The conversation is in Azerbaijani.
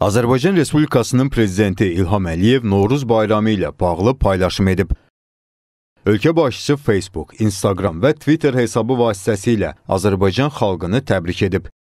Azərbaycan Respublikasının prezidenti İlham Əliyev Novruz bayramı ilə bağlı paylaşım edib. Ölkə başçısı Facebook, Instagram və Twitter hesabı vasitəsilə Azərbaycan xalqını təbrik edib.